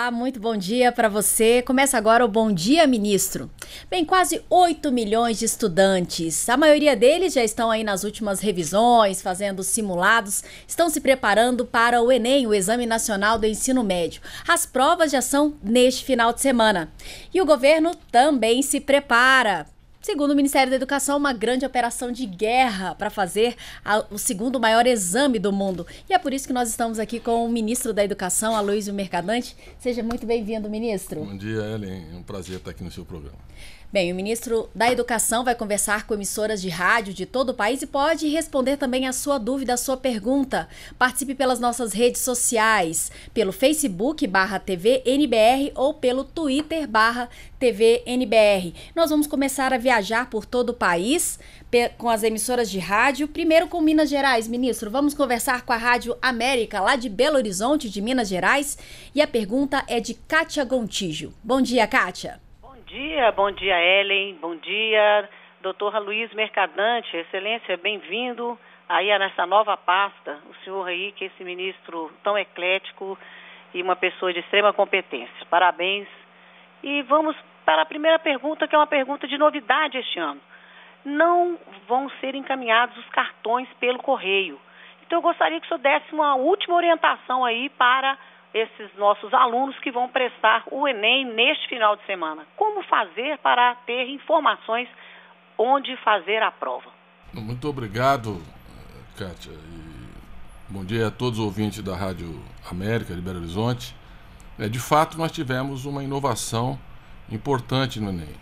Olá, muito bom dia para você. Começa agora o Bom Dia Ministro. Bem, quase 8 milhões de estudantes. A maioria deles já estão aí nas últimas revisões, fazendo simulados, estão se preparando para o Enem, o Exame Nacional do Ensino Médio. As provas já são neste final de semana. E o governo também se prepara Segundo o Ministério da Educação, uma grande operação de guerra para fazer a, o segundo maior exame do mundo. E é por isso que nós estamos aqui com o ministro da Educação, Aloysio Mercadante. Seja muito bem-vindo, ministro. Bom dia, Ellen. É um prazer estar aqui no seu programa. Bem, o ministro da Educação vai conversar com emissoras de rádio de todo o país e pode responder também a sua dúvida, a sua pergunta. Participe pelas nossas redes sociais, pelo Facebook barra TV NBR ou pelo Twitter barra TV NBR. Nós vamos começar a viajar por todo o país com as emissoras de rádio. Primeiro com Minas Gerais, ministro. Vamos conversar com a Rádio América, lá de Belo Horizonte, de Minas Gerais. E a pergunta é de Kátia Gontijo. Bom dia, Kátia dia, bom dia Ellen, bom dia doutor Luiz Mercadante, excelência, bem-vindo aí a nessa nova pasta, o senhor aí que é esse ministro tão eclético e uma pessoa de extrema competência, parabéns. E vamos para a primeira pergunta, que é uma pergunta de novidade este ano. Não vão ser encaminhados os cartões pelo correio. Então eu gostaria que o senhor desse uma última orientação aí para esses nossos alunos que vão prestar o Enem neste final de semana. Como fazer para ter informações onde fazer a prova? Muito obrigado, Kátia. E bom dia a todos os ouvintes da Rádio América de Belo Horizonte. É, de fato, nós tivemos uma inovação importante no Enem.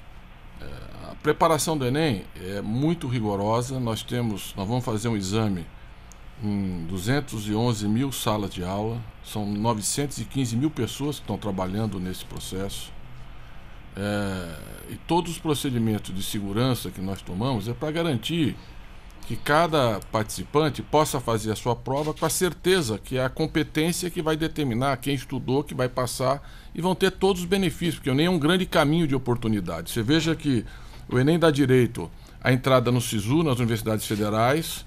É, a preparação do Enem é muito rigorosa. Nós temos, nós vamos fazer um exame 211 mil salas de aula, são 915 mil pessoas que estão trabalhando nesse processo. É, e todos os procedimentos de segurança que nós tomamos é para garantir que cada participante possa fazer a sua prova com a certeza que é a competência que vai determinar quem estudou, que vai passar e vão ter todos os benefícios, porque o Enem é um grande caminho de oportunidade. Você veja que o Enem dá direito à entrada no SISU, nas universidades federais,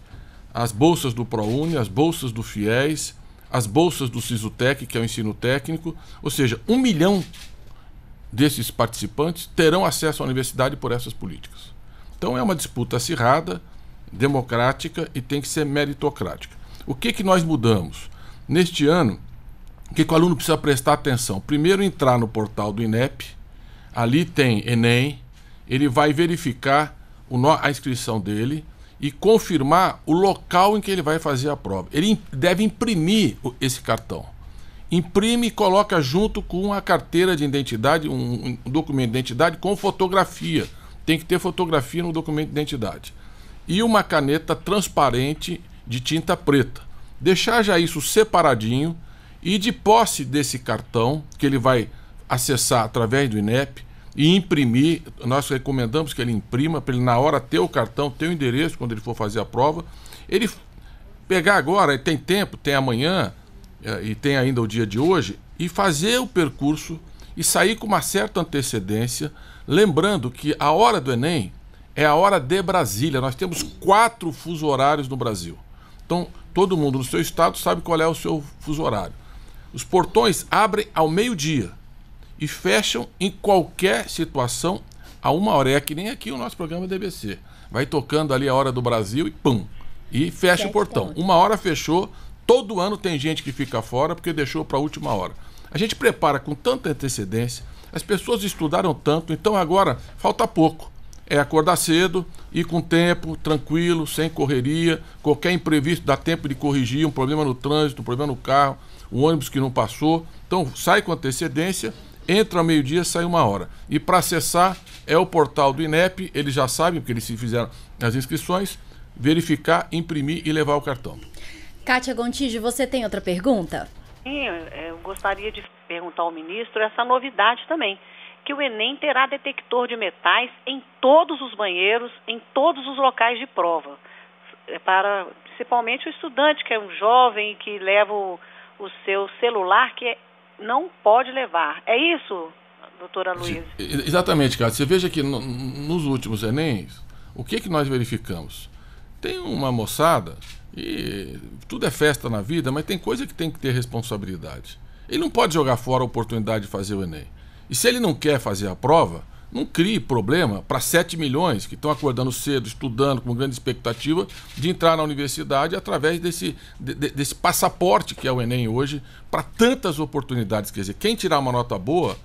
as bolsas do ProUni, as bolsas do FIES, as bolsas do SISUTEC, que é o ensino técnico, ou seja, um milhão desses participantes terão acesso à universidade por essas políticas. Então é uma disputa acirrada, democrática e tem que ser meritocrática. O que, que nós mudamos? Neste ano, o que, que o aluno precisa prestar atenção? Primeiro, entrar no portal do INEP, ali tem Enem, ele vai verificar a inscrição dele, e confirmar o local em que ele vai fazer a prova. Ele deve imprimir esse cartão. Imprime e coloca junto com a carteira de identidade, um, um documento de identidade com fotografia. Tem que ter fotografia no documento de identidade. E uma caneta transparente de tinta preta. Deixar já isso separadinho e de posse desse cartão que ele vai acessar através do INEP, e imprimir. Nós recomendamos que ele imprima, para ele na hora ter o cartão, ter o endereço quando ele for fazer a prova. Ele pegar agora, tem tempo, tem amanhã eh, e tem ainda o dia de hoje, e fazer o percurso e sair com uma certa antecedência, lembrando que a hora do Enem é a hora de Brasília. Nós temos quatro fuso horários no Brasil. Então, todo mundo no seu estado sabe qual é o seu fuso horário. Os portões abrem ao meio-dia e fecham em qualquer situação a uma hora. É que nem aqui o nosso programa DBC. Vai tocando ali a hora do Brasil e pum. E fecha o portão. Uma hora fechou, todo ano tem gente que fica fora porque deixou para a última hora. A gente prepara com tanta antecedência, as pessoas estudaram tanto, então agora falta pouco. É acordar cedo, ir com tempo, tranquilo, sem correria, qualquer imprevisto dá tempo de corrigir, um problema no trânsito, um problema no carro, um ônibus que não passou. Então sai com antecedência entra ao meio-dia, sai uma hora. E para acessar é o portal do INEP, eles já sabem, porque eles fizeram as inscrições, verificar, imprimir e levar o cartão. Kátia Gontijo, você tem outra pergunta? Sim, é, eu gostaria de perguntar ao ministro essa novidade também, que o Enem terá detector de metais em todos os banheiros, em todos os locais de prova, é para principalmente o estudante que é um jovem que leva o, o seu celular, que é não pode levar. É isso, doutora Luísa? Exatamente, Cássio. Você veja que no, nos últimos Enems, o que, que nós verificamos? Tem uma moçada, e tudo é festa na vida, mas tem coisa que tem que ter responsabilidade. Ele não pode jogar fora a oportunidade de fazer o Enem. E se ele não quer fazer a prova, não crie problema para 7 milhões que estão acordando cedo, estudando com grande expectativa de entrar na universidade através desse, de, desse passaporte que é o Enem hoje para tantas oportunidades. Quer dizer, quem tirar uma nota boa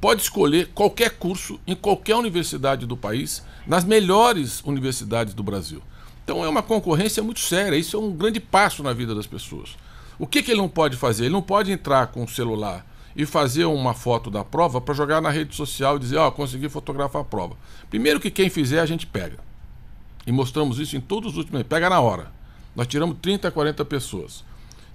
pode escolher qualquer curso em qualquer universidade do país, nas melhores universidades do Brasil. Então é uma concorrência muito séria, isso é um grande passo na vida das pessoas. O que, que ele não pode fazer? Ele não pode entrar com o celular e fazer uma foto da prova para jogar na rede social e dizer, ó, oh, consegui fotografar a prova. Primeiro que quem fizer a gente pega. E mostramos isso em todos os últimos, pega na hora. Nós tiramos 30, 40 pessoas.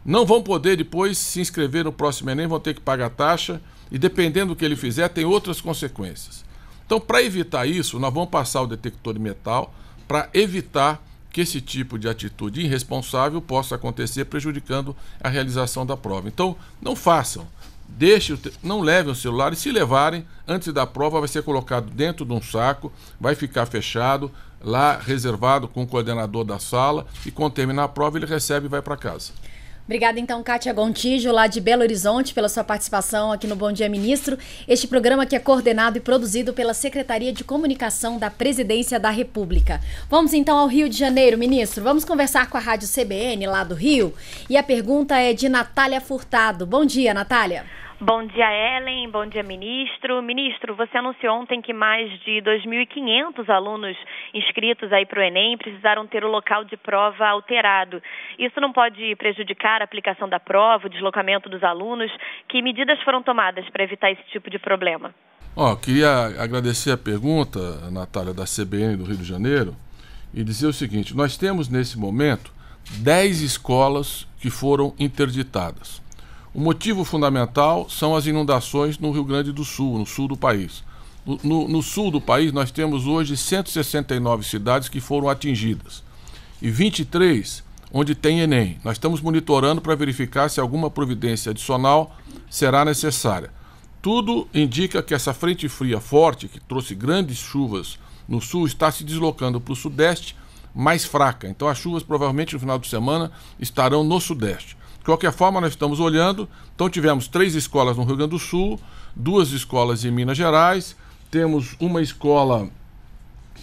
Não vão poder depois se inscrever no próximo ENEM, vão ter que pagar taxa e dependendo do que ele fizer tem outras consequências. Então, para evitar isso, nós vamos passar o detector de metal para evitar que esse tipo de atitude irresponsável possa acontecer prejudicando a realização da prova. Então, não façam. Deixe o te... Não leve o celular e se levarem, antes da prova vai ser colocado dentro de um saco, vai ficar fechado, lá reservado com o coordenador da sala e quando terminar a prova ele recebe e vai para casa. Obrigada, então, Kátia Gontijo, lá de Belo Horizonte, pela sua participação aqui no Bom Dia Ministro. Este programa que é coordenado e produzido pela Secretaria de Comunicação da Presidência da República. Vamos, então, ao Rio de Janeiro, ministro. Vamos conversar com a Rádio CBN, lá do Rio. E a pergunta é de Natália Furtado. Bom dia, Natália. Bom dia, Ellen. Bom dia, ministro. Ministro, você anunciou ontem que mais de 2.500 alunos inscritos aí para o Enem precisaram ter o local de prova alterado. Isso não pode prejudicar a aplicação da prova, o deslocamento dos alunos? Que medidas foram tomadas para evitar esse tipo de problema? oh, queria agradecer a pergunta, Natália, da CBN do Rio de Janeiro, e dizer o seguinte: nós temos nesse momento 10 escolas que foram interditadas. O motivo fundamental são as inundações no Rio Grande do Sul, no sul do país. No, no, sul do país, nós temos hoje 169 cidades que foram atingidas e 23 onde tem Enem. Nós estamos monitorando para verificar se alguma providência adicional será necessária. Tudo indica que essa frente fria forte, que trouxe grandes chuvas no sul, está se deslocando para o sudeste mais fraca. Então, as chuvas provavelmente no final de semana estarão no sudeste qualquer forma, nós estamos olhando. Então, tivemos três escolas no Rio Grande do Sul, duas escolas em Minas Gerais, temos uma escola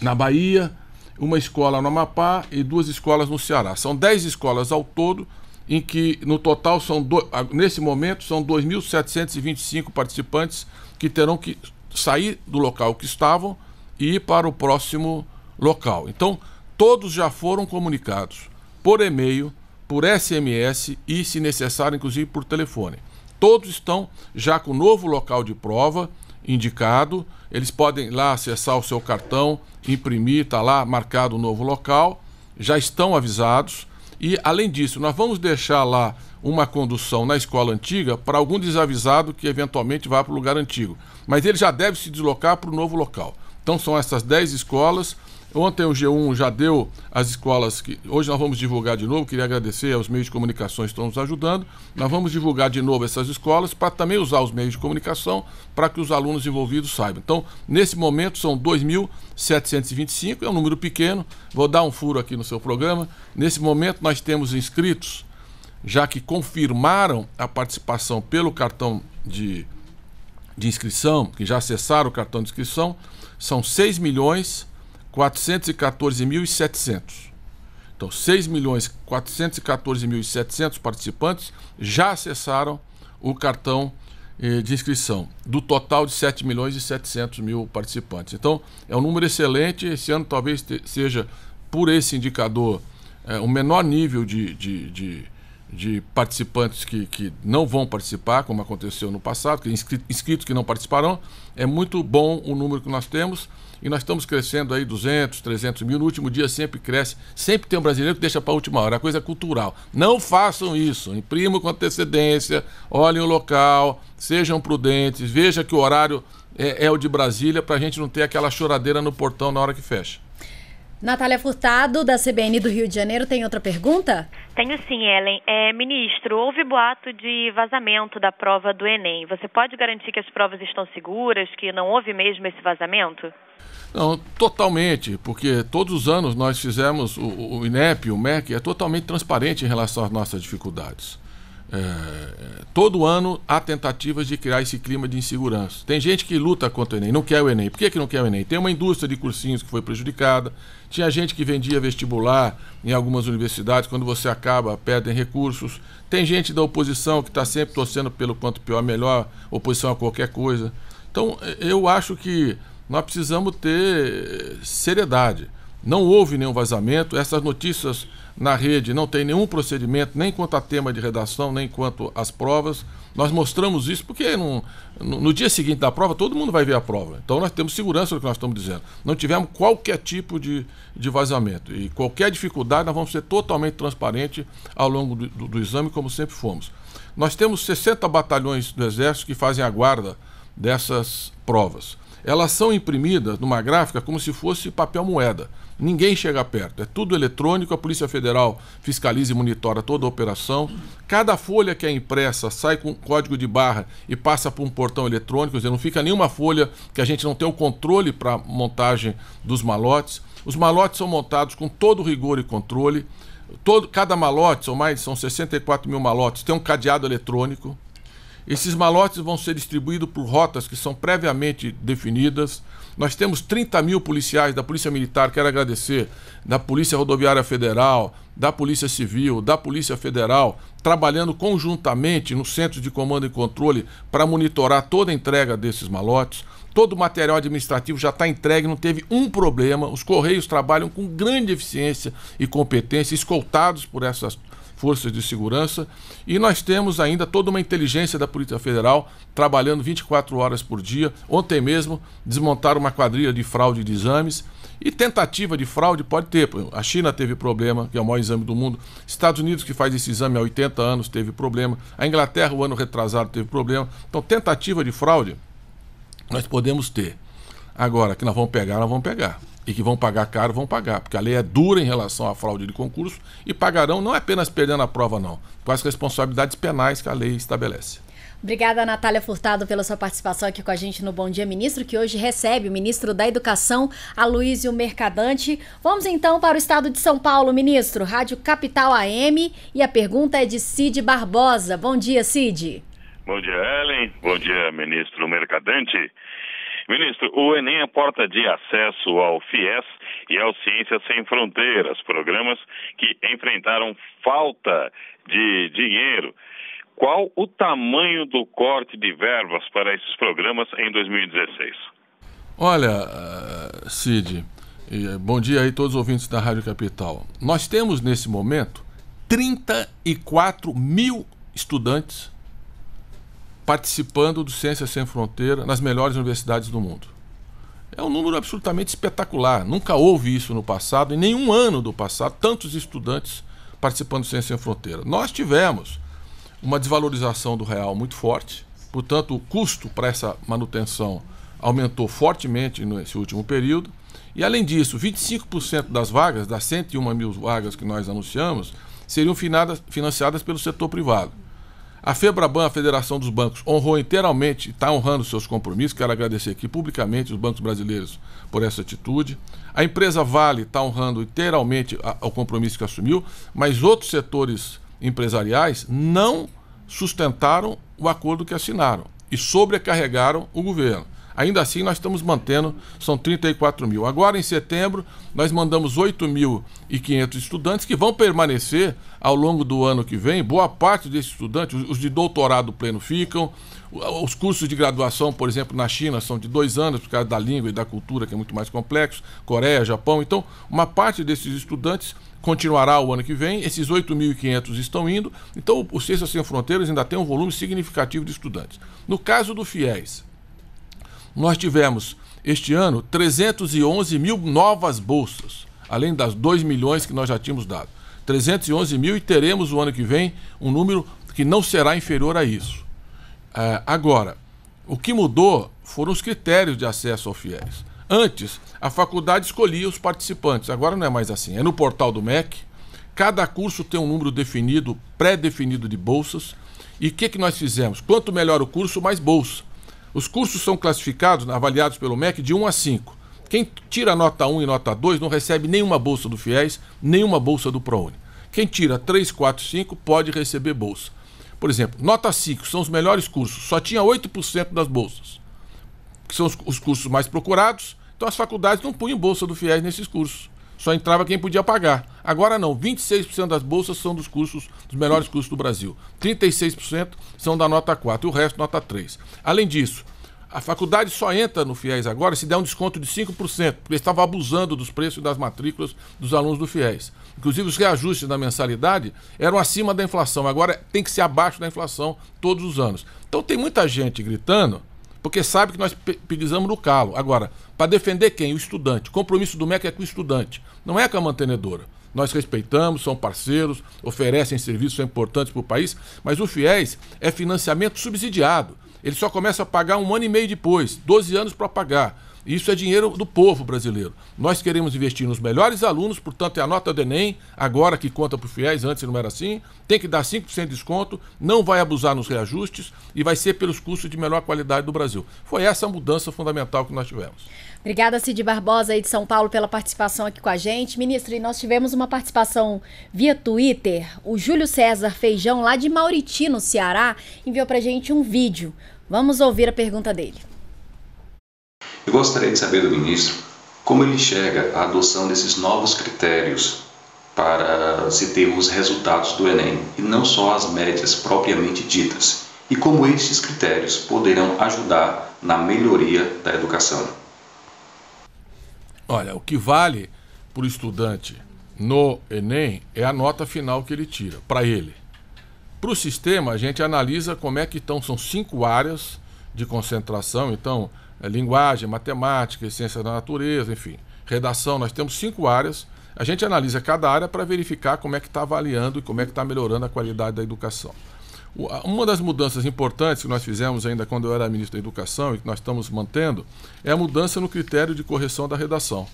na Bahia, uma escola no Amapá e duas escolas no Ceará. São dez escolas ao todo, em que no total são do... nesse momento são 2.725 participantes que terão que sair do local que estavam e ir para o próximo local. Então, todos já foram comunicados por e-mail por SMS e, se necessário, inclusive por telefone. Todos estão já com o novo local de prova indicado. Eles podem lá acessar o seu cartão, imprimir, está lá marcado o novo local. Já estão avisados. E, além disso, nós vamos deixar lá uma condução na escola antiga para algum desavisado que eventualmente vá para o lugar antigo. Mas ele já deve se deslocar para o novo local. Então, são essas 10 escolas Ontem o G1 já deu as escolas que. Hoje nós vamos divulgar de novo, queria agradecer aos meios de comunicação que estão nos ajudando. Nós vamos divulgar de novo essas escolas para também usar os meios de comunicação para que os alunos envolvidos saibam. Então, nesse momento são 2.725, é um número pequeno. Vou dar um furo aqui no seu programa. Nesse momento nós temos inscritos, já que confirmaram a participação pelo cartão de, de inscrição, que já acessaram o cartão de inscrição, são 6 milhões 414.700. Então, 6 milhões 414.700 participantes já acessaram o cartão eh, de inscrição, do total de 7 milhões e 700 mil participantes. Então, é um número excelente. Esse ano talvez te, seja, por esse indicador, eh, o menor nível de, de, de, de participantes que, que não vão participar, como aconteceu no passado, que inscritos que não participarão. É muito bom o número que nós temos e nós estamos crescendo aí 200, 300 mil, no último dia sempre cresce, sempre tem um brasileiro que deixa para a última hora, a coisa é cultural. Não façam isso, imprimam com antecedência, olhem o local, sejam prudentes, veja que o horário é, é o de Brasília para a gente não ter aquela choradeira no portão na hora que fecha. Natália Furtado, da CBN do Rio de Janeiro, tem outra pergunta? Tenho sim, Ellen. É, ministro, houve boato de vazamento da prova do Enem. Você pode garantir que as provas estão seguras, que não houve mesmo esse vazamento? Não, totalmente, porque todos os anos nós fizemos, o, o INEP, o MEC, é totalmente transparente em relação às nossas dificuldades. É, todo ano há tentativas de criar esse clima de insegurança. Tem gente que luta contra o Enem, não quer o Enem. Por que, que não quer o Enem? Tem uma indústria de cursinhos que foi prejudicada, tinha gente que vendia vestibular em algumas universidades, quando você acaba, perdem recursos. Tem gente da oposição que está sempre torcendo pelo quanto pior, melhor, oposição a qualquer coisa. Então, eu acho que nós precisamos ter seriedade. Não houve nenhum vazamento, essas notícias na rede não tem nenhum procedimento, nem quanto a tema de redação, nem quanto às provas. Nós mostramos isso porque no, no dia seguinte da prova todo mundo vai ver a prova. Então nós temos segurança do que nós estamos dizendo. Não tivemos qualquer tipo de, de vazamento. E qualquer dificuldade nós vamos ser totalmente transparentes ao longo do, do, do exame, como sempre fomos. Nós temos 60 batalhões do Exército que fazem a guarda dessas provas. Elas são imprimidas numa gráfica como se fosse papel moeda. Ninguém chega perto. É tudo eletrônico, a Polícia Federal fiscaliza e monitora toda a operação. Cada folha que é impressa sai com código de barra e passa por um portão eletrônico, quer dizer, não fica nenhuma folha que a gente não tem o controle para montagem dos malotes. Os malotes são montados com todo rigor e controle. Todo, cada malote, são mais, são 64 mil malotes, tem um cadeado eletrônico. Esses malotes vão ser distribuídos por rotas que são previamente definidas. Nós temos 30 mil policiais da Polícia Militar, quero agradecer, da Polícia Rodoviária Federal, da Polícia Civil, da Polícia Federal, trabalhando conjuntamente no Centro de Comando e Controle para monitorar toda a entrega desses malotes. Todo o material administrativo já está entregue, não teve um problema. Os Correios trabalham com grande eficiência e competência, escoltados por essas forças de segurança e nós temos ainda toda uma inteligência da Polícia Federal trabalhando 24 horas por dia. Ontem mesmo desmontaram uma quadrilha de fraude de exames e tentativa de fraude pode ter. A China teve problema, que é o maior exame do mundo. Estados Unidos, que faz esse exame há 80 anos, teve problema. A Inglaterra, o ano retrasado, teve problema. Então, tentativa de fraude nós podemos ter. Agora, que nós vamos pegar, nós vamos pegar e que vão pagar caro, vão pagar, porque a lei é dura em relação à fraude de concurso e pagarão não é apenas perdendo a prova, não, com as responsabilidades penais que a lei estabelece. Obrigada, Natália Furtado, pela sua participação aqui com a gente no Bom Dia Ministro, que hoje recebe o ministro da Educação, Aloysio Mercadante. Vamos então para o estado de São Paulo, ministro, Rádio Capital AM, e a pergunta é de Cid Barbosa. Bom dia, Cid. Bom dia, Ellen. Bom dia, ministro Mercadante. Ministro, o Enem é porta de acesso ao FIES e ao Ciências Sem Fronteiras, programas que enfrentaram falta de dinheiro. Qual o tamanho do corte de verbas para esses programas em 2016? Olha, eh, Cid, eh, bom dia aí todos os ouvintes da Rádio Capital. Nós temos nesse momento 34 mil estudantes participando do Ciência Sem Fronteira nas melhores universidades do mundo. É um número absolutamente espetacular. Nunca houve isso no passado, em nenhum ano do passado, tantos estudantes participando do Ciência Sem Fronteira. Nós tivemos uma desvalorização do real muito forte, portanto, o custo para essa manutenção aumentou fortemente nesse último período. E, além disso, 25% das vagas, das 101 mil vagas que nós anunciamos, seriam financiadas pelo setor privado. A FEBRABAN, a Federação dos Bancos, honrou inteiramente, está honrando seus compromissos. Quero agradecer aqui publicamente os bancos brasileiros por essa atitude. A empresa Vale está honrando inteiramente o compromisso que assumiu, mas outros setores empresariais não sustentaram o acordo que assinaram e sobrecarregaram o governo. Ainda assim, nós estamos mantendo, são 34 mil. Agora, em setembro, nós mandamos 8.500 estudantes que vão permanecer ao longo do ano que vem. Boa parte desses estudantes, os de doutorado pleno ficam. Os cursos de graduação, por exemplo, na China são de dois anos, por causa da língua e da cultura, que é muito mais complexo. Coreia, Japão. Então, uma parte desses estudantes continuará o ano que vem. Esses 8.500 estão indo. Então, o Ciências Sem Fronteiras ainda tem um volume significativo de estudantes. No caso do FIES, nós tivemos este ano 311 mil novas bolsas, além das 2 milhões que nós já tínhamos dado. 311 mil e teremos o ano que vem um número que não será inferior a isso. É, agora, o que mudou foram os critérios de acesso ao FIES. Antes, a faculdade escolhia os participantes, agora não é mais assim. É no portal do MEC, cada curso tem um número definido, pré-definido de bolsas. E o que, que nós fizemos? Quanto melhor o curso, mais bolsa. Os cursos são classificados, avaliados pelo MEC, de 1 a 5. Quem tira nota 1 e nota 2 não recebe nenhuma bolsa do FIES, nenhuma bolsa do ProUni. Quem tira 3, 4, 5 pode receber bolsa. Por exemplo, nota 5 são os melhores cursos, só tinha 8% das bolsas, que são os, os cursos mais procurados, então as faculdades não punham bolsa do FIES nesses cursos. Só entrava quem podia pagar. Agora não, 26% das bolsas são dos cursos, dos melhores cursos do Brasil. 36% são da nota 4 e o resto nota 3. Além disso, a faculdade só entra no FIES agora se der um desconto de 5%, porque eles estavam abusando dos preços das matrículas dos alunos do FIES. Inclusive, os reajustes da mensalidade eram acima da inflação, agora tem que ser abaixo da inflação todos os anos. Então, tem muita gente gritando porque sabe que nós pisamos no calo. Agora, para defender quem? O estudante. O compromisso do MEC é com o estudante, não é com a mantenedora. Nós respeitamos, são parceiros, oferecem serviços importantes para o país, mas o FIES é financiamento subsidiado. Ele só começa a pagar um ano e meio depois, 12 anos para pagar. Isso é dinheiro do povo brasileiro. Nós queremos investir nos melhores alunos, portanto, é a nota do Enem, agora que conta para o FIES, antes não era assim, tem que dar 5% de desconto, não vai abusar nos reajustes e vai ser pelos cursos de melhor qualidade do Brasil. Foi essa a mudança fundamental que nós tivemos. Obrigada, Cid Barbosa, aí de São Paulo, pela participação aqui com a gente. Ministro, e nós tivemos uma participação via Twitter. O Júlio César Feijão, lá de Mauriti, no Ceará, enviou para gente um vídeo. Vamos ouvir a pergunta dele. Eu gostaria de saber do ministro como ele enxerga a adoção desses novos critérios para se ter os resultados do Enem, e não só as médias propriamente ditas, e como estes critérios poderão ajudar na melhoria da educação. Olha, o que vale para o estudante no Enem é a nota final que ele tira, para ele. Para o sistema, a gente analisa como é que estão, são cinco áreas de concentração, então, é, linguagem, matemática, ciência da natureza, enfim, redação, nós temos cinco áreas. A gente analisa cada área para verificar como é que está avaliando e como é que está melhorando a qualidade da educação. uma das mudanças importantes que nós fizemos ainda quando eu era ministro da Educação e que nós estamos mantendo é a mudança no critério de correção da redação.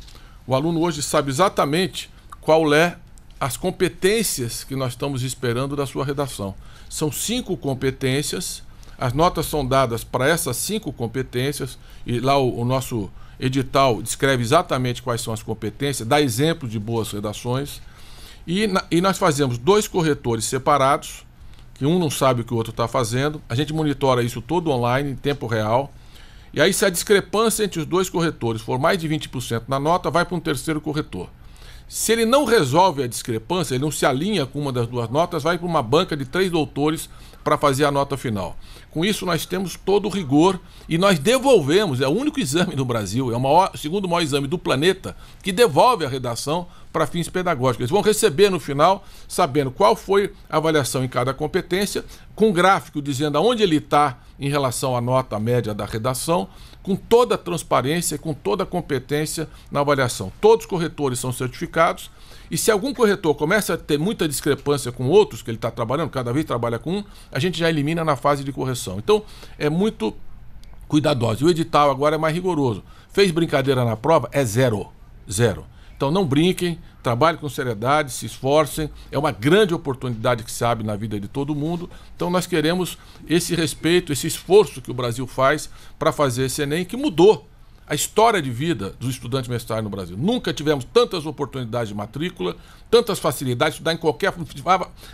O aluno hoje sabe exatamente qual é as competências que nós estamos esperando da sua redação. São cinco competências as notas são dadas para essas cinco competências, e lá o, o nosso edital descreve exatamente quais são as competências, dá exemplo de boas redações. E, na, e nós fazemos dois corretores separados, que um não sabe o que o outro está fazendo. A gente monitora isso todo online, em tempo real. E aí, se a discrepância entre os dois corretores for mais de 20% na nota, vai para um terceiro corretor. Se ele não resolve a discrepância, ele não se alinha com uma das duas notas, vai para uma banca de três doutores para fazer a nota final. Com isso, nós temos todo o rigor e nós devolvemos, é o único exame no Brasil, é o maior, segundo maior exame do planeta, que devolve a redação para fins pedagógicos. Eles vão receber no final, sabendo qual foi a avaliação em cada competência, com um gráfico dizendo aonde ele está em relação à nota média da redação, com toda a transparência, com toda a competência na avaliação. Todos os corretores são certificados. E se algum corretor começa a ter muita discrepância com outros que ele está trabalhando, cada vez trabalha com um, a gente já elimina na fase de correção então, é muito cuidadoso. E o edital agora é mais rigoroso. Fez brincadeira na prova? É zero. Zero. Então não brinquem, trabalhem com seriedade, se esforcem. É uma grande oportunidade que se abre na vida de todo mundo. Então nós queremos esse respeito, esse esforço que o Brasil faz para fazer esse Enem que mudou a história de vida dos estudantes mestrados no Brasil. Nunca tivemos tantas oportunidades de matrícula, tantas facilidades, estudar em qualquer.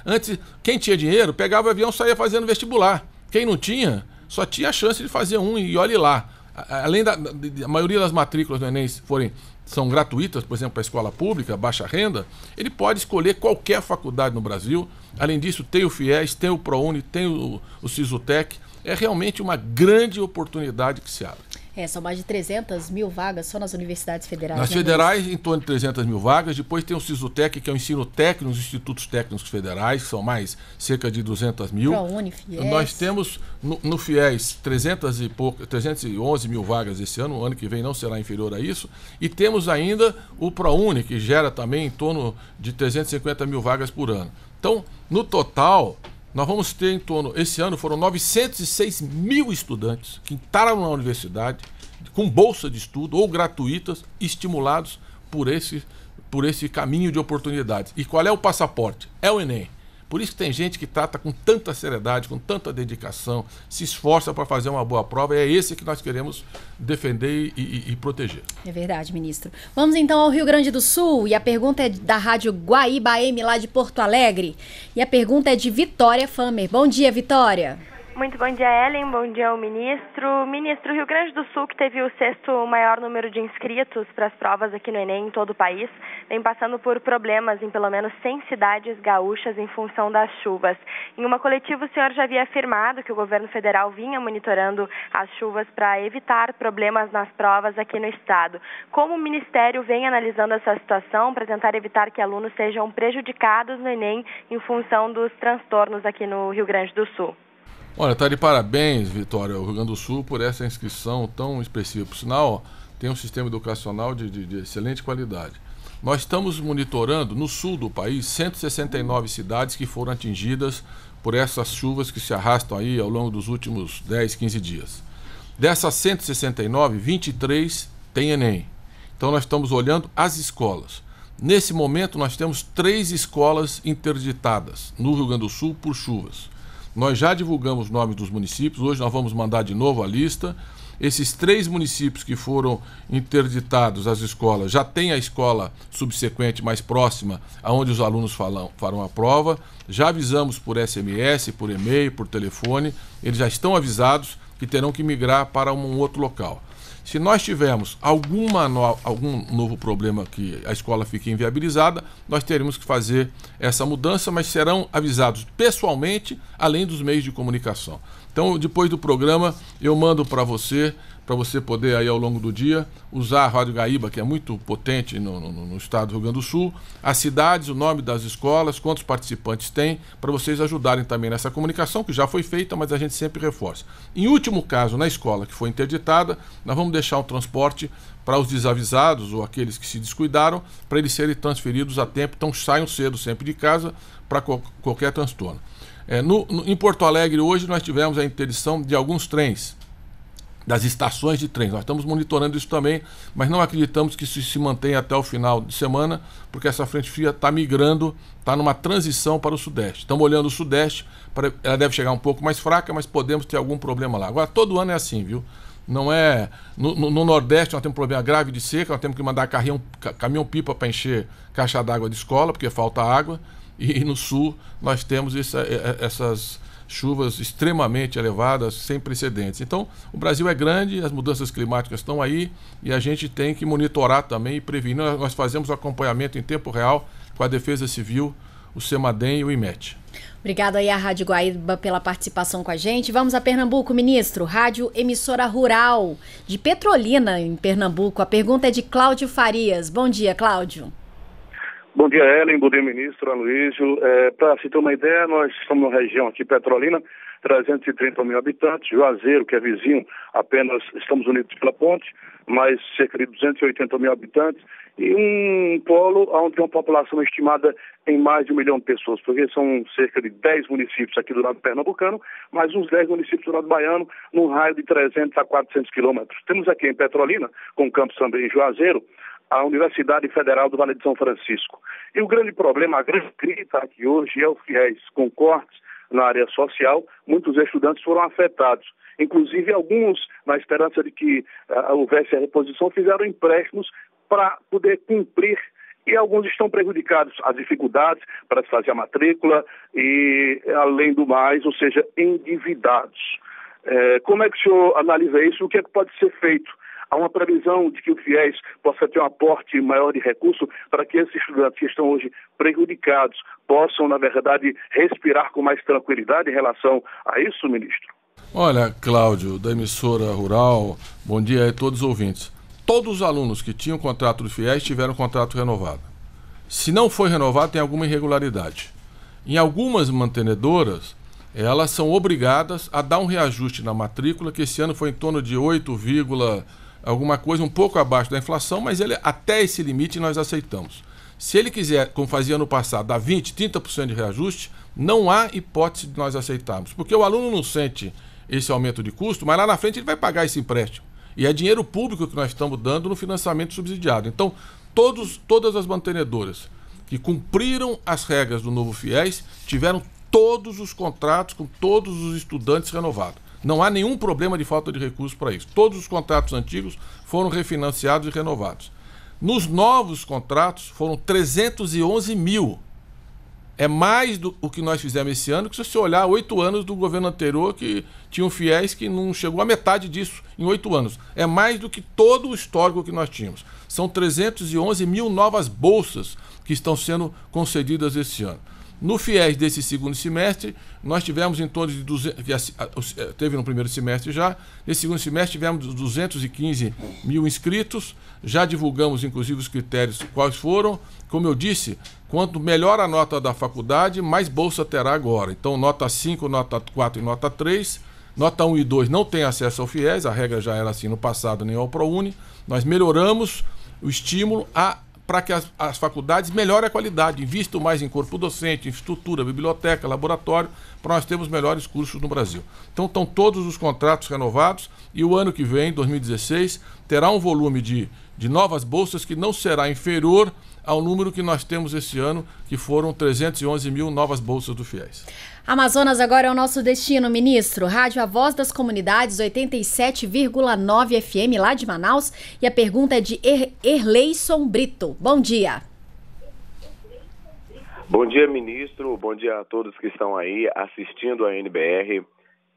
Antes, quem tinha dinheiro pegava o avião e saía fazendo vestibular. Quem não tinha, só tinha a chance de fazer um e olhe lá. Além da a maioria das matrículas do Enem forem são gratuitas, por exemplo, para a escola pública, baixa renda, ele pode escolher qualquer faculdade no Brasil. Além disso, tem o FIES, tem o ProUni, tem o, o SISUTEC. É realmente uma grande oportunidade que se abre. É, são mais de 300 mil vagas só nas universidades federais. Nas né? federais, em torno de 300 mil vagas. Depois tem o SISUTEC, que é o ensino técnico, os institutos técnicos federais, que são mais cerca de 200 mil. ProUni, FIES. Nós temos no, no FIES 300 e pouco, 311 mil vagas esse ano, o ano que vem não será inferior a isso. E temos ainda o ProUni, que gera também em torno de 350 mil vagas por ano. Então, no total, nós vamos ter em torno, esse ano foram 906 mil estudantes que entraram na universidade com bolsa de estudo ou gratuitas, estimulados por esse, por esse caminho de oportunidades. E qual é o passaporte? É o Enem. Por isso que tem gente que trata com tanta seriedade, com tanta dedicação, se esforça para fazer uma boa prova. E é esse que nós queremos defender e, e, e, proteger. É verdade, ministro. Vamos então ao Rio Grande do Sul. E a pergunta é da Rádio Guaíba M, lá de Porto Alegre. E a pergunta é de Vitória Famer. Bom dia, Vitória. Muito bom dia, Ellen. Bom dia ao ministro. Ministro, Rio Grande do Sul, que teve o sexto maior número de inscritos para as provas aqui no Enem, em todo o país, vem passando por problemas em pelo menos 100 cidades gaúchas em função das chuvas. Em uma coletiva, o senhor já havia afirmado que o governo federal vinha monitorando as chuvas para evitar problemas nas provas aqui no estado. Como o ministério vem analisando essa situação para tentar evitar que alunos sejam prejudicados no Enem em função dos transtornos aqui no Rio Grande do Sul? Olha, tá de parabéns, Vitória, o Rio Grande do Sul, por essa inscrição tão expressiva. Por sinal, ó, tem um sistema educacional de, de, de, excelente qualidade. Nós estamos monitorando no sul do país 169 cidades que foram atingidas por essas chuvas que se arrastam aí ao longo dos últimos 10, 15 dias. Dessas 169, 23 tem Enem. Então nós estamos olhando as escolas. Nesse momento nós temos três escolas interditadas no Rio Grande do Sul por chuvas. Nós já divulgamos os nomes dos municípios, hoje nós vamos mandar de novo a lista. Esses três municípios que foram interditados as escolas já tem a escola subsequente mais próxima aonde os alunos falam, farão a prova. Já avisamos por SMS, por e-mail, por telefone. Eles já estão avisados que terão que migrar para um outro local. Se nós tivermos alguma no, algum novo problema que a escola fique inviabilizada, nós teremos que fazer essa mudança, mas serão avisados pessoalmente, além dos meios de comunicação. Então, depois do programa, eu mando para você para você poder aí ao longo do dia usar a Rádio Gaíba, que é muito potente no, no, no estado do Rio Grande do Sul, as cidades, o nome das escolas, quantos participantes tem, para vocês ajudarem também nessa comunicação, que já foi feita, mas a gente sempre reforça. Em último caso, na escola que foi interditada, nós vamos deixar o transporte para os desavisados ou aqueles que se descuidaram, para eles serem transferidos a tempo, então saiam cedo sempre de casa para co qualquer transtorno. É, no, no, em Porto Alegre, hoje, nós tivemos a interdição de alguns trens das estações de trens. Nós estamos monitorando isso também, mas não acreditamos que isso se mantenha até o final de semana, porque essa frente fria está migrando, está numa transição para o sudeste. Estamos olhando o sudeste, para... ela deve chegar um pouco mais fraca, mas podemos ter algum problema lá. Agora, todo ano é assim, viu? Não é. No, no, no Nordeste nós temos um problema grave de seca, nós temos que mandar caminhão-pipa para encher caixa d'água de escola, porque falta água. E, e no sul nós temos essa, é, é, essas chuvas extremamente elevadas, sem precedentes. Então, o Brasil é grande, as mudanças climáticas estão aí e a gente tem que monitorar também e prevenir. Nós fazemos acompanhamento em tempo real com a Defesa Civil, o SEMADEM e o IMET. Obrigado aí à Rádio Guaíba pela participação com a gente. Vamos a Pernambuco, ministro. Rádio Emissora Rural de Petrolina, em Pernambuco. A pergunta é de Cláudio Farias. Bom dia, Cláudio. Bom dia, Ellen. Bom dia, ministro Aloysio. É, Para se ter uma ideia, nós somos uma região aqui, Petrolina, 330 mil habitantes. Juazeiro, que é vizinho, apenas estamos unidos pela ponte, mas cerca de 280 mil habitantes. E um polo onde tem uma população estimada em mais de um milhão de pessoas, porque são cerca de 10 municípios aqui do lado pernambucano, mais uns 10 municípios do lado baiano, num raio de 300 a 400 quilômetros. Temos aqui em Petrolina, com o Campo Samba e Juazeiro, a Universidade Federal do Vale de São Francisco. E o grande problema, a grande crítica aqui hoje é o FIES, com cortes na área social, muitos estudantes foram afetados. Inclusive, alguns, na esperança de que uh, houvesse a reposição, fizeram empréstimos para poder cumprir e alguns estão prejudicados, as dificuldades para se fazer a matrícula e, além do mais, ou seja, endividados. É, como é que o senhor analisa isso? O que é que pode ser feito? Há uma previsão de que o FIES possa ter um aporte maior de recurso para que esses estudantes que estão hoje prejudicados possam, na verdade, respirar com mais tranquilidade em relação a isso, ministro? Olha, Cláudio, da emissora Rural, bom dia a todos os ouvintes. Todos os alunos que tinham contrato do FIES tiveram contrato renovado. Se não foi renovado, tem alguma irregularidade. Em algumas mantenedoras, elas são obrigadas a dar um reajuste na matrícula, que esse ano foi em torno de 8, alguma coisa um pouco abaixo da inflação, mas ele, é até esse limite nós aceitamos. Se ele quiser, como fazia no passado, dar 20%, 30% de reajuste, não há hipótese de nós aceitarmos. Porque o aluno não sente esse aumento de custo, mas lá na frente ele vai pagar esse empréstimo. E é dinheiro público que nós estamos dando no financiamento subsidiado. Então, todos, todas as mantenedoras que cumpriram as regras do novo FIES tiveram todos os contratos com todos os estudantes renovados. Não há nenhum problema de falta de recursos para isso. Todos os contratos antigos foram refinanciados e renovados. Nos novos contratos foram 311 mil. É mais do o que nós fizemos esse ano, que se você olhar oito anos do governo anterior, que tinham fiéis que não chegou a metade disso em oito anos. É mais do que todo o histórico que nós tínhamos. São 311 mil novas bolsas que estão sendo concedidas esse ano. No FIES desse segundo semestre, nós tivemos em torno de 200, eh, teve no primeiro semestre já, nesse segundo semestre tivemos 215 mil inscritos, já divulgamos inclusive os critérios quais foram. Como eu disse, quanto melhor a nota da faculdade, mais bolsa terá agora. Então, nota 5, nota 4 e nota 3. Nota 1 e 2 não tem acesso ao FIES, a regra já era assim no passado, nem ao ProUni. Nós melhoramos o estímulo a para que as, as, faculdades melhorem a qualidade, investam mais em corpo docente, infraestrutura, biblioteca, laboratório, para nós termos melhores cursos no Brasil. Então estão todos os contratos renovados e o ano que vem, 2016, terá um volume de, de novas bolsas que não será inferior ao número que nós temos esse ano, que foram 311 mil novas bolsas do FIES. Amazonas agora é o nosso destino, ministro. Rádio A Voz das Comunidades, 87,9 FM lá de Manaus. E a pergunta é de er Erleison Brito. Bom dia. Bom dia, ministro. Bom dia a todos que estão aí assistindo a NBR.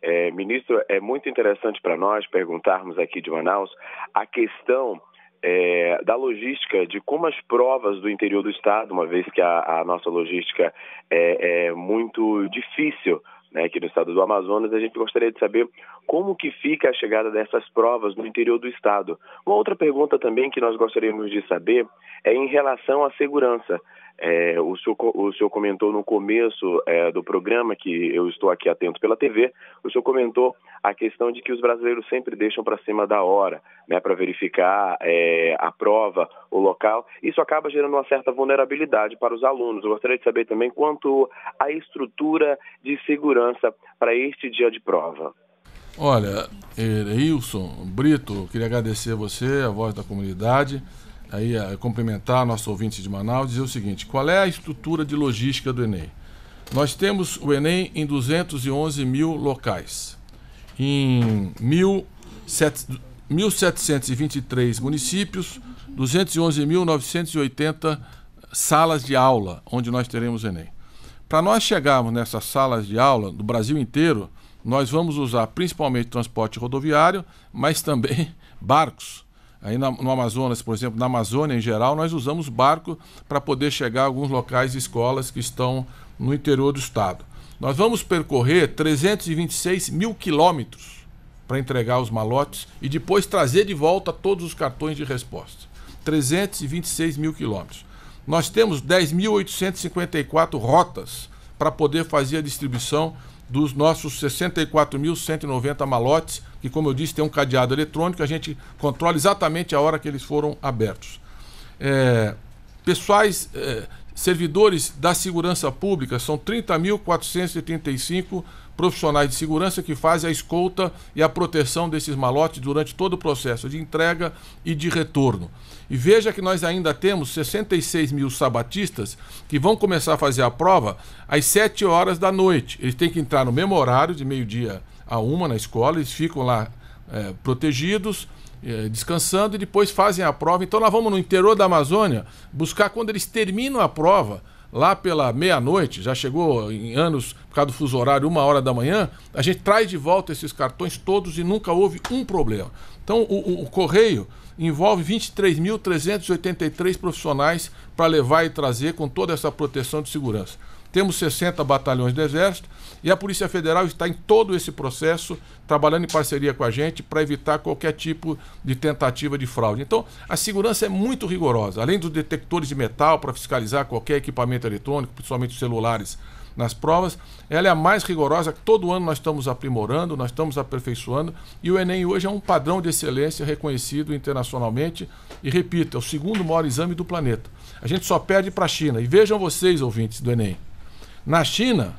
É, ministro, é muito interessante para nós perguntarmos aqui de Manaus a questão é, da logística, de como as provas do interior do estado, uma vez que a, a nossa logística é, é muito difícil né, aqui no estado do Amazonas, a gente gostaria de saber como que fica a chegada dessas provas no interior do estado. Uma outra pergunta também que nós gostaríamos de saber é em relação à segurança. É, o, senhor, o senhor comentou no começo é, do programa, que eu estou aqui atento pela TV, o senhor comentou a questão de que os brasileiros sempre deixam para cima da hora, né, para verificar é, a prova, o local. Isso acaba gerando uma certa vulnerabilidade para os alunos. Eu gostaria de saber também quanto à estrutura de segurança para este dia de prova. Olha, Wilson Brito, queria agradecer a você, a voz da comunidade aí a complementar nosso ouvinte de Manaus, dizer o seguinte: qual é a estrutura de logística do Enem? Nós temos o Enem em 211 mil locais, em 1.723 municípios, 211.980 salas de aula, onde nós teremos o Enem. Para nós chegarmos nessas salas de aula do Brasil inteiro, nós vamos usar principalmente transporte rodoviário, mas também barcos. Aí no Amazonas, por exemplo, na Amazônia em geral, nós usamos barco para poder chegar a alguns locais e escolas que estão no interior do estado. Nós vamos percorrer 326 mil quilômetros para entregar os malotes e depois trazer de volta todos os cartões de resposta. 326 mil quilômetros. Nós temos 10.854 rotas para poder fazer a distribuição dos nossos 64.190 malotes, que, como eu disse, tem um cadeado eletrônico, a gente controla exatamente a hora que eles foram abertos. É, pessoais é, Servidores da segurança pública são 30.485 profissionais de segurança que fazem a escolta e a proteção desses malotes durante todo o processo de entrega e de retorno. E veja que nós ainda temos 66 mil sabatistas que vão começar a fazer a prova às 7 horas da noite. Eles têm que entrar no mesmo horário, de meio-dia a uma, na escola, eles ficam lá é, protegidos eh, descansando e depois fazem a prova. Então nós vamos no interior da Amazônia buscar quando eles terminam a prova, lá pela meia-noite, já chegou em anos por causa do fuso horário, uma hora da manhã, a gente traz de volta esses cartões todos e nunca houve um problema. Então o, o, o correio envolve 23.383 profissionais para levar e trazer com toda essa proteção de segurança. Temos 60 batalhões do Exército, e a Polícia Federal está em todo esse processo, trabalhando em parceria com a gente para evitar qualquer tipo de tentativa de fraude. Então, a segurança é muito rigorosa. Além dos detectores de metal para fiscalizar qualquer equipamento eletrônico, principalmente os celulares nas provas, ela é a mais rigorosa. Todo ano nós estamos aprimorando, nós estamos aperfeiçoando e o Enem hoje é um padrão de excelência reconhecido internacionalmente. E repito, é o segundo maior exame do planeta. A gente só perde para a China. E vejam vocês, ouvintes do Enem. Na China,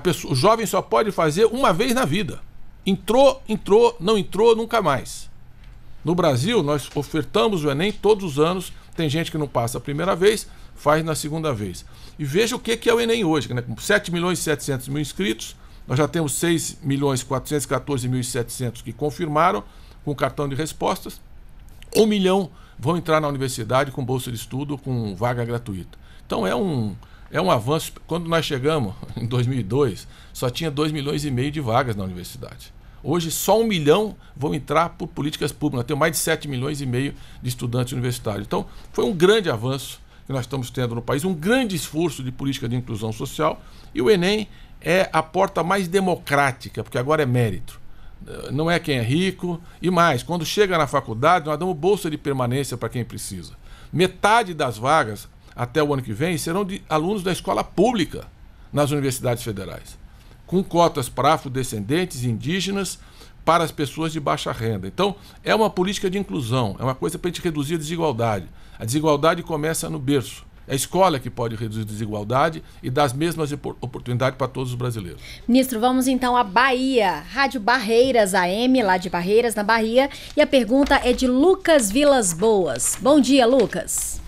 pessoa, o jovem só pode fazer uma vez na vida. Entrou, entrou, não entrou, nunca mais. No Brasil, nós ofertamos o Enem todos os anos. Tem gente que não passa a primeira vez, faz na segunda vez. E veja o que é o Enem hoje, né? com 7 milhões e 700 mil inscritos, nós já temos 6 milhões e 414 mil e 700 que confirmaram com cartão de respostas. Um milhão vão entrar na universidade com bolsa de estudo, com vaga gratuita. Então é um, é um avanço. Quando nós chegamos, em 2002, só tinha 2 milhões e meio de vagas na universidade. Hoje, só um milhão vão entrar por políticas públicas. Nós temos mais de 7 milhões e meio de estudantes universitários. Então, foi um grande avanço que nós estamos tendo no país, um grande esforço de política de inclusão social. E o Enem é a porta mais democrática, porque agora é mérito. Não é quem é rico. E mais, quando chega na faculdade, nós damos bolsa de permanência para quem precisa. Metade das vagas até o ano que vem serão de alunos da escola pública nas universidades federais, com cotas para afrodescendentes, indígenas, para as pessoas de baixa renda. Então, é uma política de inclusão, é uma coisa para a gente reduzir a desigualdade. A desigualdade começa no berço. É a escola que pode reduzir a desigualdade e dar as mesmas oportunidades para todos os brasileiros. Ministro, vamos então à Bahia. Rádio Barreiras AM, lá de Barreiras, na Bahia. E a pergunta é de Lucas Vilas Boas. Bom dia, Lucas.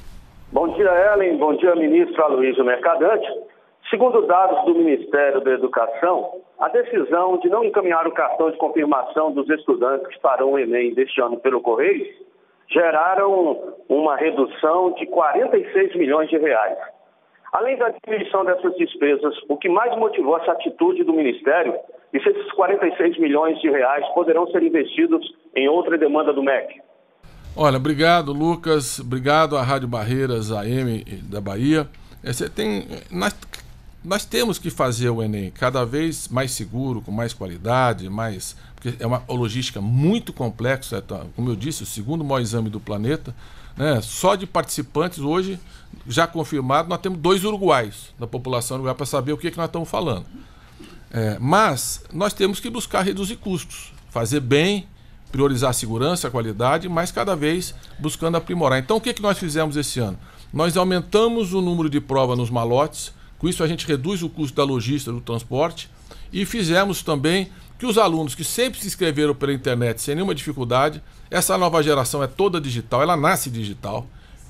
Bom dia, Ellen. Bom dia, ministro Aloysio Mercadante. Segundo dados do Ministério da Educação, a decisão de não encaminhar o cartão de confirmação dos estudantes que farão o Enem deste ano pelo Correio geraram uma redução de 46 milhões de reais. Além da diminuição dessas despesas, o que mais motivou essa atitude do Ministério e se esses 46 milhões de reais poderão ser investidos em outra demanda do MEC? Olha, obrigado, Lucas. Obrigado à Rádio Barreiras AM da Bahia. Você é, tem, nós, nós temos que fazer o Enem cada vez mais seguro, com mais qualidade, mais. Porque é uma logística muito complexa. É, tá, como eu disse, o segundo maior exame do planeta. Né? Só de participantes, hoje, já confirmado, nós temos dois uruguais da população uruguaia para saber o que, é que nós estamos falando. É, mas nós temos que buscar reduzir custos, fazer bem priorizar a segurança, a qualidade, mas cada vez buscando aprimorar. Então, o que, é que nós fizemos esse ano? Nós aumentamos o número de provas nos malotes, com isso a gente reduz o custo da logística, do transporte, e fizemos também que os alunos que sempre se inscreveram pela internet sem nenhuma dificuldade, essa nova geração é toda digital, ela nasce digital.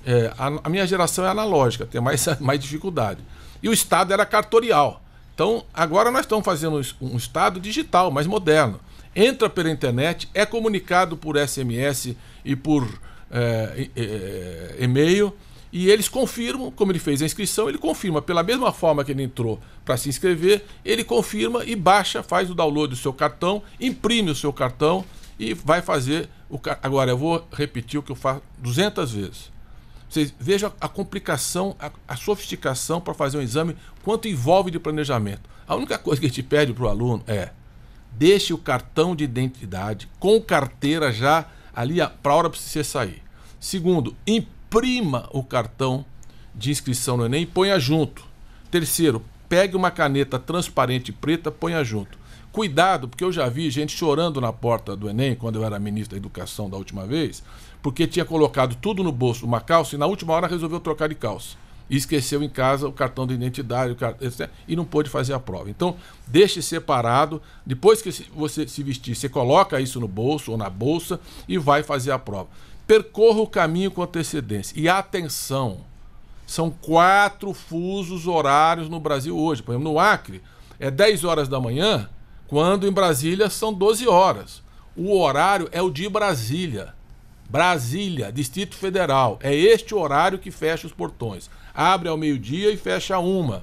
É, a, a, minha geração é analógica, tem mais, mais dificuldade. E o Estado era cartorial. Então, agora nós estamos fazendo um Estado digital, mais moderno entra pela internet, é comunicado por SMS e por é, é, e-mail. E eles confirmam, como ele fez a inscrição, ele confirma pela mesma forma que ele entrou para se inscrever, ele confirma e baixa, faz o download do seu cartão, imprime o seu cartão e vai fazer o agora eu vou repetir o que eu faço 200 vezes. Vocês vejam a complicação, a, a sofisticação para fazer um exame, quanto envolve de planejamento. A única coisa que a gente pede para o aluno é Deixe o cartão de identidade com carteira já ali para a hora para você sair. Segundo, imprima o cartão de inscrição no Enem e ponha junto. Terceiro, pegue uma caneta transparente preta, ponha junto. Cuidado, porque eu já vi gente chorando na porta do Enem quando eu era ministro da Educação da última vez, porque tinha colocado tudo no bolso, uma calça, e na última hora resolveu trocar de calça e esqueceu em casa o cartão de identidade, etc, e não pôde fazer a prova. Então, deixe separado, depois que você se vestir, você coloca isso no bolso ou na bolsa e vai fazer a prova. Percorra o caminho com antecedência. E atenção, são quatro fusos horários no Brasil hoje. Por exemplo, no Acre é 10 horas da manhã, quando em Brasília são 12 horas. O horário é o de Brasília. Brasília, Distrito Federal. É este horário que fecha os portões abre ao meio-dia e fecha a uma.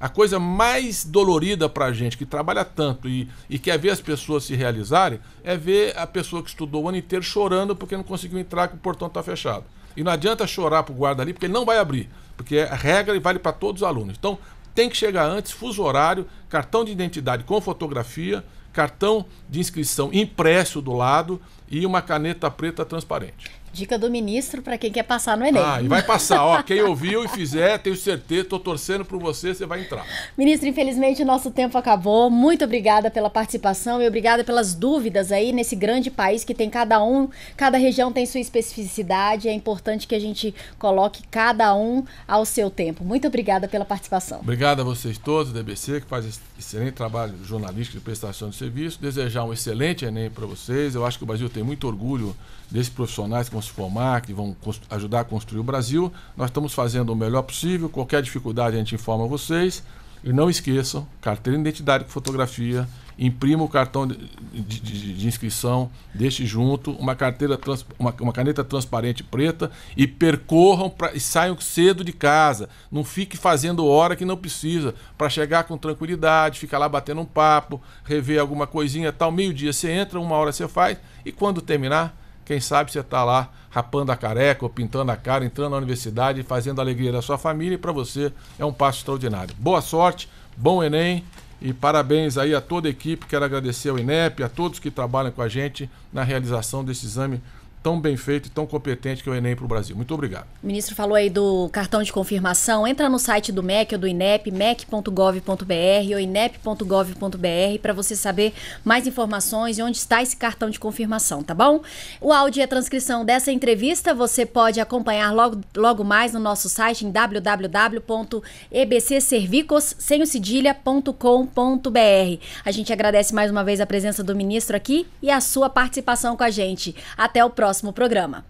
A coisa mais dolorida para a gente que trabalha tanto e, e, quer ver as pessoas se realizarem é ver a pessoa que estudou o ano inteiro chorando porque não conseguiu entrar, que o portão está fechado. E não adianta chorar para o guarda ali, porque ele não vai abrir, porque é regra e vale para todos os alunos. Então, tem que chegar antes, fuso horário, cartão de identidade com fotografia, cartão de inscrição impresso do lado e uma caneta preta transparente. Dica do ministro para quem quer passar no Enem. Ah, e vai passar, ó. Quem ouviu e fizer, tenho certeza, estou torcendo por você, você vai entrar. Ministro, infelizmente o nosso tempo acabou. Muito obrigada pela participação e obrigada pelas dúvidas aí nesse grande país que tem cada um, cada região tem sua especificidade. É importante que a gente coloque cada um ao seu tempo. Muito obrigada pela participação. obrigada a vocês todos, DBC, que faz excelente trabalho jornalístico de prestação de serviço. Desejar um excelente Enem para vocês. Eu acho que o Brasil tem tenho muito orgulho desses profissionais que vão se formar, que vão ajudar a construir o Brasil. Nós estamos fazendo o melhor possível, qualquer dificuldade a gente informa vocês. E não esqueçam, carteira de identidade com fotografia, imprima o cartão de, de, de inscrição, deixe junto uma, carteira trans, uma, uma, caneta transparente preta e percorram pra, e saiam cedo de casa. Não fique fazendo hora que não precisa, para chegar com tranquilidade, ficar lá batendo um papo, rever alguma coisinha tal. Meio-dia você entra, uma hora você faz e quando terminar, quem sabe você está lá rapando a careca ou pintando a cara, entrando na universidade, fazendo a alegria da sua família e para você é um passo extraordinário. Boa sorte, bom Enem e parabéns aí a toda a equipe, quero agradecer ao INEP, a todos que trabalham com a gente na realização desse exame tão bem feito e tão competente que é o Enem para o Brasil. Muito obrigado. O ministro falou aí do cartão de confirmação. Entra no site do MEC ou do INEP, mec.gov.br ou inep.gov.br para você saber mais informações e onde está esse cartão de confirmação, tá bom? O áudio e a transcrição dessa entrevista você pode acompanhar logo, logo mais no nosso site em www.ebcservicos.com.br. A gente agradece mais uma vez a presença do ministro aqui e a sua participação com a gente. Até o próximo próximo programa.